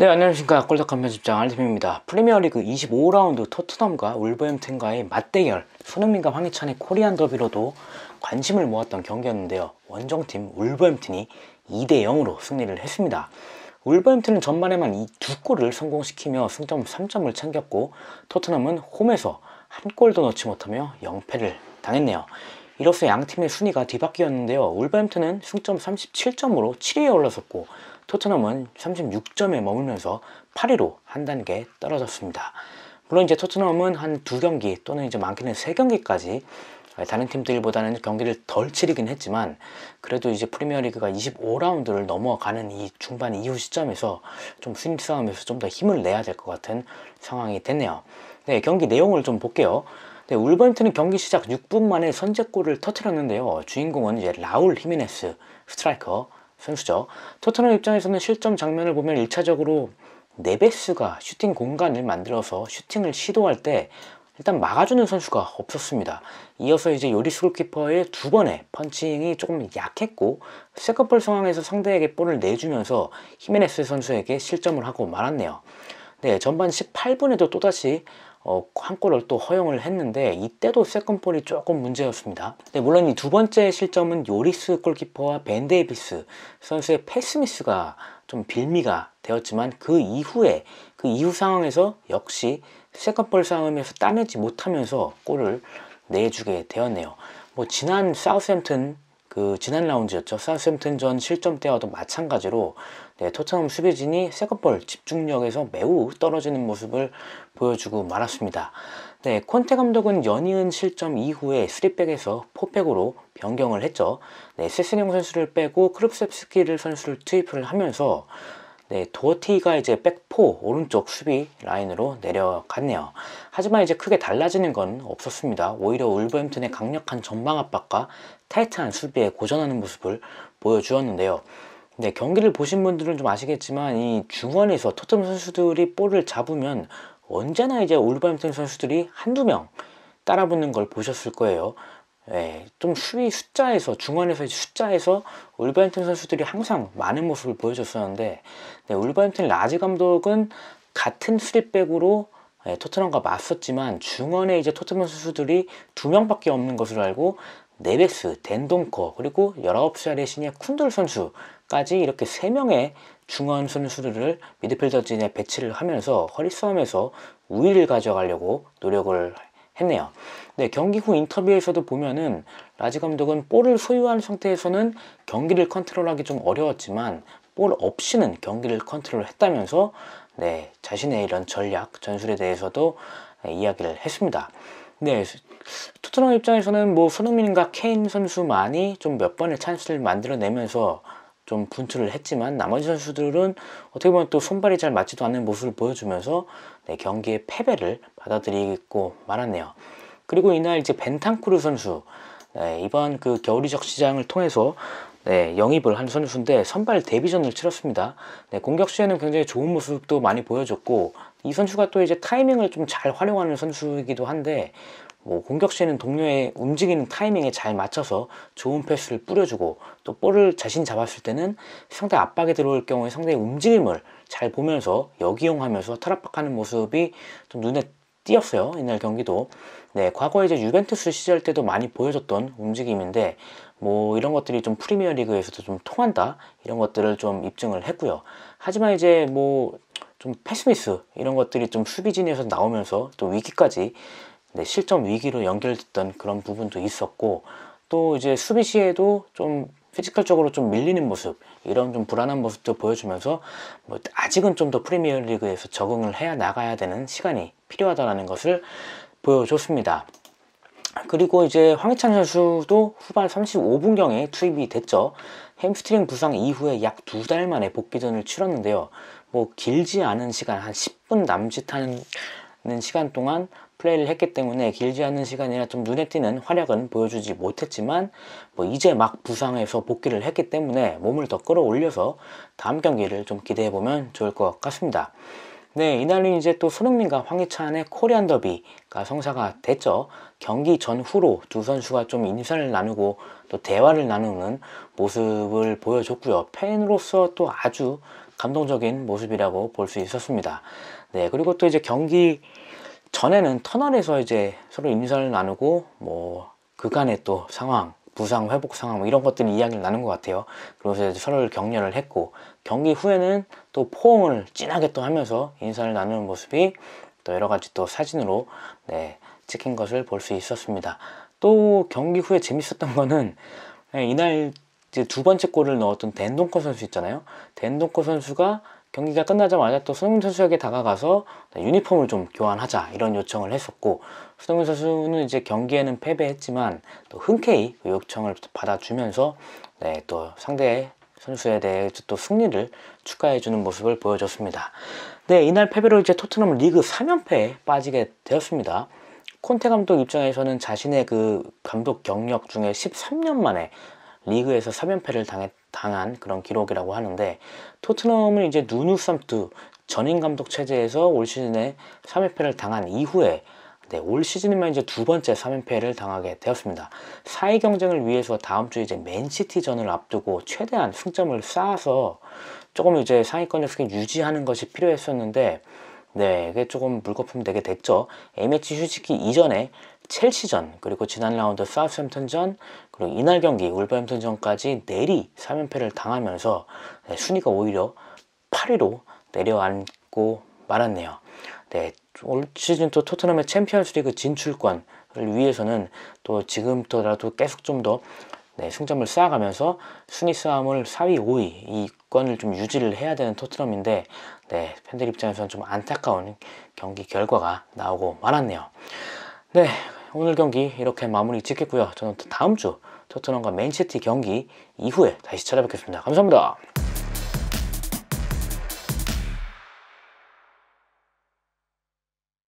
네 안녕하십니까 골드컴 편집장 알림입니다 프리미어리그 25라운드 토트넘과 울버햄튼과의 맞대결 손흥민과 황희찬의 코리안 더비로도 관심을 모았던 경기였는데요 원정팀 울버햄튼이 2대0으로 승리를 했습니다 울버햄튼은 전반에만 이 두 골을 성공시키며 승점 3점을 챙겼고 토트넘은 홈에서 한 골도 넣지 못하며 0패를 당했네요 이로써 양팀의 순위가 뒤바뀌었는데요. 울버햄튼은 승점 37점으로 7위에 올라섰고 토트넘은 36점에 머물면서 8위로 한 단계 떨어졌습니다. 물론 이제 토트넘은 한 두 경기 또는 이제 많게는 세 경기까지 다른 팀들보다는 경기를 덜 치르긴 했지만 그래도 이제 프리미어리그가 25라운드를 넘어가는 이 중반 이후 시점에서 좀 순위 싸움에서 좀 더 힘을 내야 될 것 같은 상황이 됐네요. 네, 경기 내용을 좀 볼게요. 네, 울버햄튼은 경기 시작 6분 만에 선제골을 터트렸는데요 주인공은 이제 라울 히미네스 스트라이커 선수죠. 토트넘 입장에서는 실점 장면을 보면 1차적으로 네베스가 슈팅 공간을 만들어서 슈팅을 시도할 때 일단 막아주는 선수가 없었습니다. 이어서 이제 요리스 골키퍼의 두 번의 펀칭이 조금 약했고 세컨볼 상황에서 상대에게 볼을 내주면서 히메네스 선수에게 실점을 하고 말았네요. 네, 전반 18분에도 또다시 어, 한 골을 또 허용을 했는데 이때도 세컨볼이 조금 문제였습니다. 네, 물론 이 두 번째 실점은 요리스 골키퍼와 벤데이비스 선수의 패스미스가 좀 빌미가 되었지만 그 이후에 그 이후 상황에서 역시 세컨볼 상황에서 따내지 못하면서 골을 내주게 되었네요. 뭐 지난 사우스햄튼 그 지난 라운드였죠. 사우스햄튼 전 실점 때와도 마찬가지로 네, 토트넘 수비진이 세컨볼 집중력에서 매우 떨어지는 모습을 보여주고 말았습니다. 네, 콘테 감독은 연이은 실점 이후에 3백에서 4백으로 변경을 했죠. 네, 세스뇽 선수를 빼고 크룹셉스키를 선수를 투입을 하면서 네, 도어티가 이제 백포 오른쪽 수비 라인으로 내려갔네요. 하지만 이제 크게 달라지는 건 없었습니다. 오히려 울버햄튼의 강력한 전방 압박과 타이트한 수비에 고전하는 모습을 보여주었는데요. 네, 경기를 보신 분들은 좀 아시겠지만 이 중원에서 토트넘 선수들이 볼을 잡으면 언제나 이제 올버햄튼 선수들이 한두 명 따라붙는 걸 보셨을 거예요. 예, 좀 수비 숫자에서 중원에서 숫자에서 울버햄튼 선수들이 항상 많은 모습을 보여줬었는데 네, 울버햄튼 라지 감독은 같은 수립백으로 예, 토트넘과 맞섰지만 중원에 이제 토트넘 선수들이 두 명밖에 없는 것을 알고 네베스덴동코 그리고 19살의 신예 쿤돌 선수까지 이렇게 3명의 중원 선수들을 미드필더진에 배치를 하면서 허리싸움에서 우위를 가져가려고 노력을 했네요. 네, 경기 후 인터뷰에서도 보면은 라지 감독은 볼을 소유한 상태에서는 경기를 컨트롤하기 좀 어려웠지만 볼 없이는 경기를 컨트롤했다면서 네, 자신의 이런 전략, 전술에 대해서도 이야기를 했습니다. 네, 토트넘 입장에서는 뭐 손흥민과 케인 선수만이 좀 몇 번의 찬스를 만들어내면서 좀 분투를 했지만 나머지 선수들은 어떻게 보면 또 손발이 잘 맞지도 않는 모습을 보여주면서 네, 경기의 패배를 받아들이고 말았네요. 그리고 이날 이제 벤탄쿠르 선수 네, 이번 그 겨울 이적 시장을 통해서 네, 영입을 한 선수인데 선발 데뷔전을 치렀습니다. 네, 공격 시에는 굉장히 좋은 모습도 많이 보여줬고 이 선수가 또 이제 타이밍을 좀 잘 활용하는 선수이기도 한데 뭐 공격 시에는 동료의 움직이는 타이밍에 잘 맞춰서 좋은 패스를 뿌려주고 또 볼을 자신 잡았을 때는 상대 압박에 들어올 경우에 상대의 움직임을 잘 보면서 역이용하면서 탈압박하는 모습이 좀 눈에 띄었어요. 이날 경기도. 네, 과거에 이제 유벤투스 시절 때도 많이 보여줬던 움직임인데 뭐 이런 것들이 좀 프리미어 리그에서도 좀 통한다 이런 것들을 좀 입증을 했고요. 하지만 이제 뭐 좀 패스미스 이런 것들이 좀 수비진에서 나오면서 또 위기까지 네, 실점 위기로 연결됐던 그런 부분도 있었고 또 이제 수비 시에도 좀 피지컬적으로 좀 밀리는 모습 이런 좀 불안한 모습도 보여주면서 뭐 아직은 좀 더 프리미어리그에서 적응을 해야 나가야 되는 시간이 필요하다는 것을 보여줬습니다. 그리고 이제 황희찬 선수도 후반 35분경에 투입이 됐죠. 햄스트링 부상 이후에 약 두 달 만에 복귀전을 치렀는데요. 뭐 길지 않은 시간 한 10분 남짓한 않는 시간 동안 플레이를 했기 때문에 길지 않은 시간이라 좀 눈에 띄는 활약은 보여주지 못했지만 뭐 이제 막부상해서 복귀를 했기 때문에 몸을 더 끌어올려서 다음 경기를 좀 기대해 보면 좋을 것 같습니다. 네, 이날은 이제 또 손흥민과 황희찬의 코리안 더비가 성사가 됐죠. 경기 전후로 두 선수가 좀 인사를 나누고 또 대화를 나누는 모습을 보여줬고요. 팬으로서 또 아주 감동적인 모습이라고 볼 수 있었습니다. 네, 그리고 또 이제 경기 전에는 터널에서 이제 서로 인사를 나누고 뭐 그간의 또 상황, 부상 회복 상황 뭐 이런 것들 이야기를 나눈 것 같아요. 그러면서 이제 서로를 격려를 했고 경기 후에는 또 포옹을 진하게 또 하면서 인사를 나누는 모습이 또 여러 가지 또 사진으로 네, 찍힌 것을 볼 수 있었습니다. 또 경기 후에 재밌었던 거는 네, 이날 이제 두 번째 골을 넣었던 덴동커 선수 있잖아요. 덴동커 선수가 경기가 끝나자마자 또 손흥민 선수에게 다가가서 네, 유니폼을 좀 교환하자 이런 요청을 했었고 손흥민 선수는 이제 경기에는 패배했지만 또 흔쾌히 그 요청을 받아주면서 네, 또 상대 선수에 대해 또 승리를 축하해주는 모습을 보여줬습니다. 네, 이날 패배로 이제 토트넘 리그 3연패에 빠지게 되었습니다. 콘테 감독 입장에서는 자신의 그 감독 경력 중에 13년 만에 리그에서 3연패를 당했 당한 그런 기록이라고 하는데 토트넘은 이제 누누쌈투 전임 감독 체제에서 올 시즌에 3연패를 당한 이후에 네, 올 시즌에만 이제 두 번째 3연패를 당하게 되었습니다. 4위 경쟁을 위해서 다음 주에 이제 맨시티전을 앞두고 최대한 승점을 쌓아서 조금 이제 상위권에서 유지하는 것이 필요했었는데 네, 그게 조금 물거품 되게 됐죠. MH 치휴지기 이전에 첼시전 그리고 지난 라운드 사우스햄튼전 그리고 이날 경기 울버햄튼전까지 내리 3연패를 당하면서 네, 순위가 오히려 8위로 내려앉고 말았네요. 네, 올 시즌 또 토트넘의 챔피언스리그 진출권을 위해서는 또 지금부터라도 계속 좀 더 네, 승점을 쌓아가면서 순위 싸움을 4위, 5위 이 권을 좀 유지를 해야 되는 토트넘인데 네, 팬들 입장에서는 좀 안타까운 경기 결과가 나오고 말았네요. 네, 오늘 경기 이렇게 마무리 짓겠고요. 저는 다음 주 토트넘과 맨시티 경기 이후에 다시 찾아뵙겠습니다. 감사합니다.